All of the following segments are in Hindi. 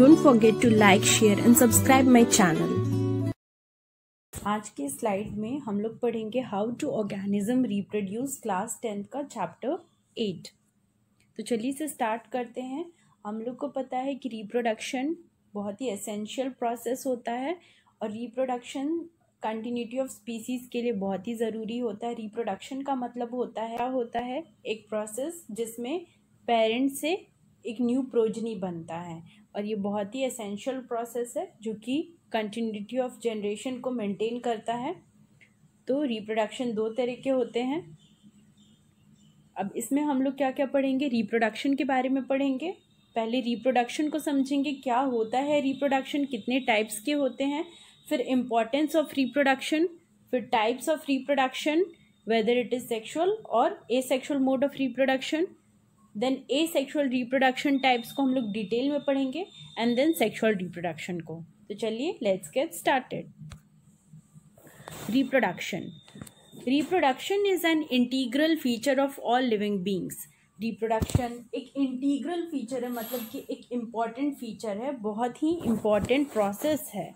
Don't forget to like share and subscribe my channel आज के स्लाइड में हम लोग पढ़ेंगे how to organism reproduce class tenth का चैप्टर एट तो चलिए इसे स्टार्ट करते हैं हम लोग को पता है कि रिप्रोडक्शन बहुत ही एसेंशियल प्रोसेस होता है और रिप्रोडक्शन कंटिन्यूटी ऑफ स्पीसीज़ के लिए बहुत ही ज़रूरी होता है रिप्रोडक्शन का मतलब होता है क्या होता है एक प्रोसेस जिसमें पेरेंट्स से एक न्यू प्रोजनी बनता है और ये बहुत ही असेंशियल प्रोसेस है जो कि कंटिन्यूटी ऑफ जनरेशन को मेंटेन करता है तो रिप्रोडक्शन दो तरह के होते हैं अब इसमें हम लोग क्या क्या पढ़ेंगे रिप्रोडक्शन के बारे में पढ़ेंगे पहले रिप्रोडक्शन को समझेंगे क्या होता है रिप्रोडक्शन कितने टाइप्स के होते हैं फिर इम्पॉर्टेंस ऑफ रिप्रोडक्शन फिर types of reproduction whether it is sexual और asexual mode of reproduction then asexual reproduction types को हम लोग डिटेल में पढ़ेंगे एंड देन सेक्शुअल रिप्रोडक्शन को तो चलिए let's get started reproduction reproduction is an integral feature of all living beings reproduction एक इंटीग्रल फीचर है मतलब कि एक इम्पॉर्टेंट फीचर है बहुत ही इम्पॉर्टेंट प्रोसेस है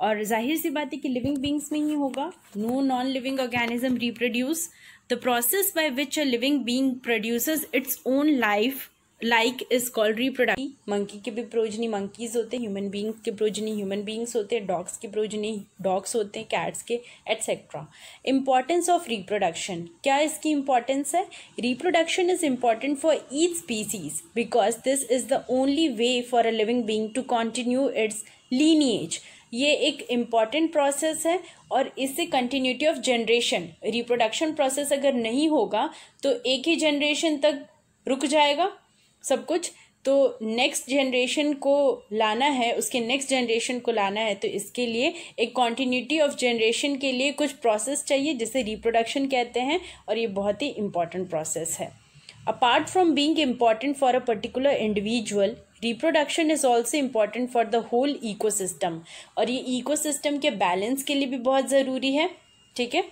और जाहिर सी बात है कि लिविंग बींग्स में ही होगा no non living organism reproduce the process by which a living being produce its own life like is called reproduction monkey के भी प्रोजनी मंकीज होते हैं ह्यूमन बींग्स के प्रोजनी ह्यूमन बींग्स होते हैं डॉग्स के प्रोजनी डॉग्स होते हैं कैट्स के एट्सेट्रा इम्पॉर्टेंस ऑफ रिप्रोडक्शन क्या इसकी इम्पॉर्टेंस है reproduction is important for each species because this is the only way for a living being to continue its lineage ये एक इम्पॉर्टेंट प्रोसेस है और इससे continuity of generation reproduction process अगर नहीं होगा तो एक ही जनरेशन तक रुक जाएगा सब कुछ तो नेक्स्ट जनरेशन को लाना है उसके नेक्स्ट जनरेशन को लाना है तो इसके लिए एक कॉन्टीन्यूटी ऑफ जनरेशन के लिए कुछ प्रोसेस चाहिए जिसे रिप्रोडक्शन कहते हैं और ये बहुत ही इम्पॉर्टेंट प्रोसेस है Apart from being important for a particular individual, reproduction is also important for the whole system और ये सिस्टम के बैलेंस के लिए भी बहुत ज़रूरी है ठीक है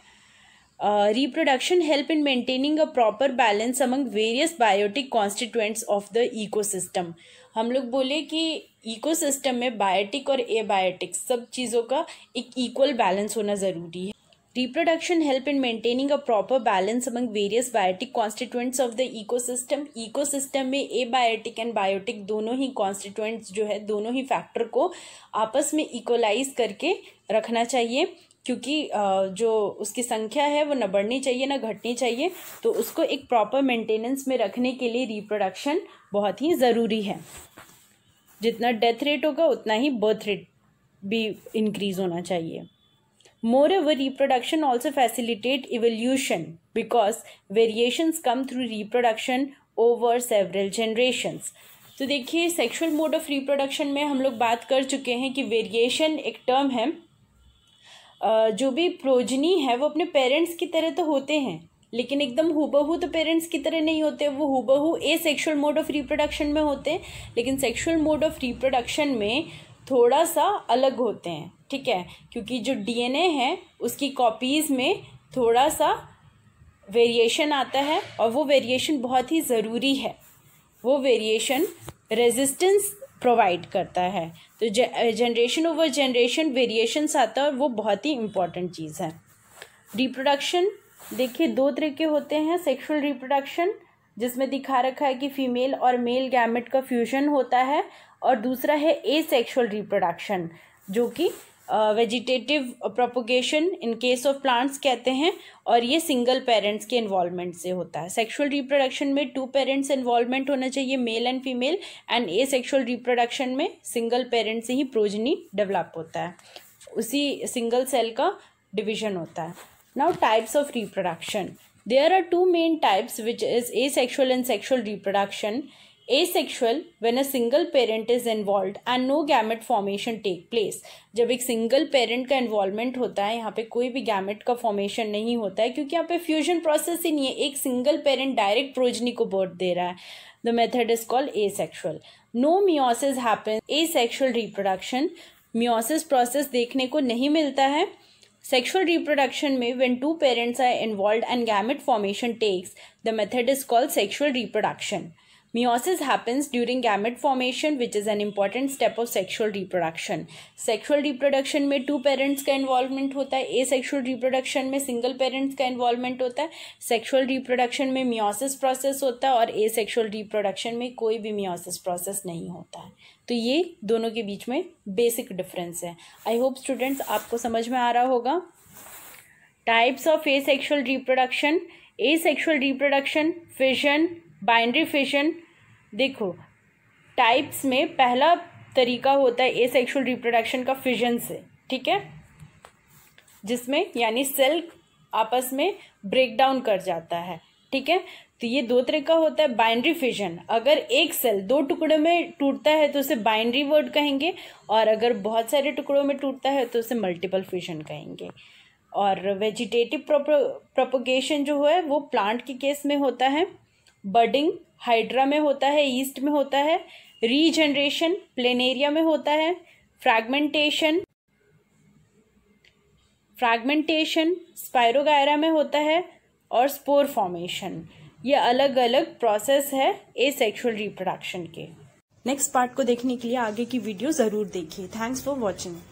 reproduction help in maintaining a proper balance among various biotic constituents of the ecosystem हम लोग बोले कि इकोसिस्टम में बायोटिक और एबायोटिक सब चीज़ों का एक इक्वल बैलेंस होना ज़रूरी है Reproduction help in maintaining a proper balance among various biotic constituents of the ecosystem. Ecosystem में abiotic एंड biotic दोनों ही constituents जो है दोनों ही factor को आपस में equalize करके रखना चाहिए क्योंकि जो उसकी संख्या है वो ना बढ़नी चाहिए ना घटनी चाहिए तो उसको एक प्रॉपर मेंटेनेंस में रखने के लिए रिप्रोडक्शन बहुत ही ज़रूरी है जितना डेथ रेट होगा उतना ही बर्थ रेट भी इंक्रीज़ होना चाहिए Moreover, reproduction also facilitate evolution because variations come through reproduction over several generations. तो देखिए सेक्सुअल मोड ऑफ रिप्रोडक्शन में हम लोग बात कर चुके हैं कि वेरिएशन एक टर्म है जो भी प्रोजनी है वो अपने पेरेंट्स की तरह तो होते हैं लेकिन एकदम हुबहू तो पेरेंट्स की तरह नहीं होते वो हुबहू asexual mode of reproduction में होते हैं लेकिन सेक्शुअल मोड ऑफ रिप्रोडक्शन में थोड़ा सा अलग होते हैं ठीक है क्योंकि जो डीएनए है उसकी कॉपीज़ में थोड़ा सा वेरिएशन आता है और वो वेरिएशन बहुत ही ज़रूरी है वो वेरिएशन रेजिस्टेंस प्रोवाइड करता है तो जनरेशन ओवर जनरेशन वेरिएशंस आता है और वो बहुत ही इम्पॉर्टेंट चीज़ है रिप्रोडक्शन देखिए दो तरह के होते हैं सेक्सुअल रिप्रोडक्शन जिसमें दिखा रखा है कि फीमेल और मेल गैमेट का फ्यूजन होता है और दूसरा है ए सेक्शुअल रिप्रोडक्शन जो कि vegetative propagation in case of plants कहते हैं और ये सिंगल पेरेंट्स के इन्वॉल्वमेंट से होता है सेक्सुअल रिप्रोडक्शन में टू पेरेंट्स इन्वॉल्वमेंट होना चाहिए male and female and asexual reproduction में सिंगल पेरेंट्स से ही प्रोजनी डेवलप होता है उसी सिंगल सेल का डिवीजन होता है now types of reproduction there are two main types which is asexual and sexual reproduction asexual when a single parent is involve and no gamete formation take place जब एक सिंगल पेरेंट का इन्वॉल्वमेंट होता है यहाँ पे कोई भी गैमेट का फॉर्मेशन नहीं होता है क्योंकि यहाँ पे फ्यूजन प्रोसेस ही नहीं है एक सिंगल पेरेंट डायरेक्ट प्रोजनी को बर्थ दे रहा है the method is called asexual no meiosis happen sexual reproduction meiosis process देखने को नहीं मिलता है सेक्शुअल रिप्रोडक्शन में when two parents are involve and gamete formation takes the method is called sexual reproduction Meiosis happens during gamete formation which is an important step of sexual reproduction. Sexual reproduction में two parents का involvement होता है asexual reproduction में single parents का involvement होता है sexual reproduction में meiosis process होता है और asexual reproduction में कोई भी meiosis process नहीं होता है तो ये दोनों के बीच में बेसिक डिफरेंस है आई होप स्टूडेंट्स आपको समझ में आ रहा होगा types of asexual reproduction asexual reproduction fission binary fission देखो टाइप्स में पहला तरीका होता है ए सेक्शुअल रिप्रोडक्शन का फिजन से ठीक है जिसमें यानी सेल आपस में ब्रेक डाउन कर जाता है ठीक है तो ये दो तरह का होता है बाइंड्री फिजन अगर एक सेल दो टुकड़े में टूटता है तो उसे बाइंड्री वर्ड कहेंगे और अगर बहुत सारे टुकड़ों में टूटता है तो उसे मल्टीपल फिजन कहेंगे और वेजिटेटिव प्रोपोगेशन जो है वो प्लांट के केस में होता है बडिंग हाइड्रा में होता है ईस्ट में होता है रीजनरेशन प्लेनेरिया में होता है फ्रैगमेंटेशन फ्रैगमेंटेशन स्पायरोगायरा में होता है और स्पोर फॉर्मेशन ये अलग अलग प्रोसेस है ए सेक्शुअल रिप्रोडक्शन के नेक्स्ट पार्ट को देखने के लिए आगे की वीडियो ज़रूर देखिए थैंक्स फॉर वॉचिंग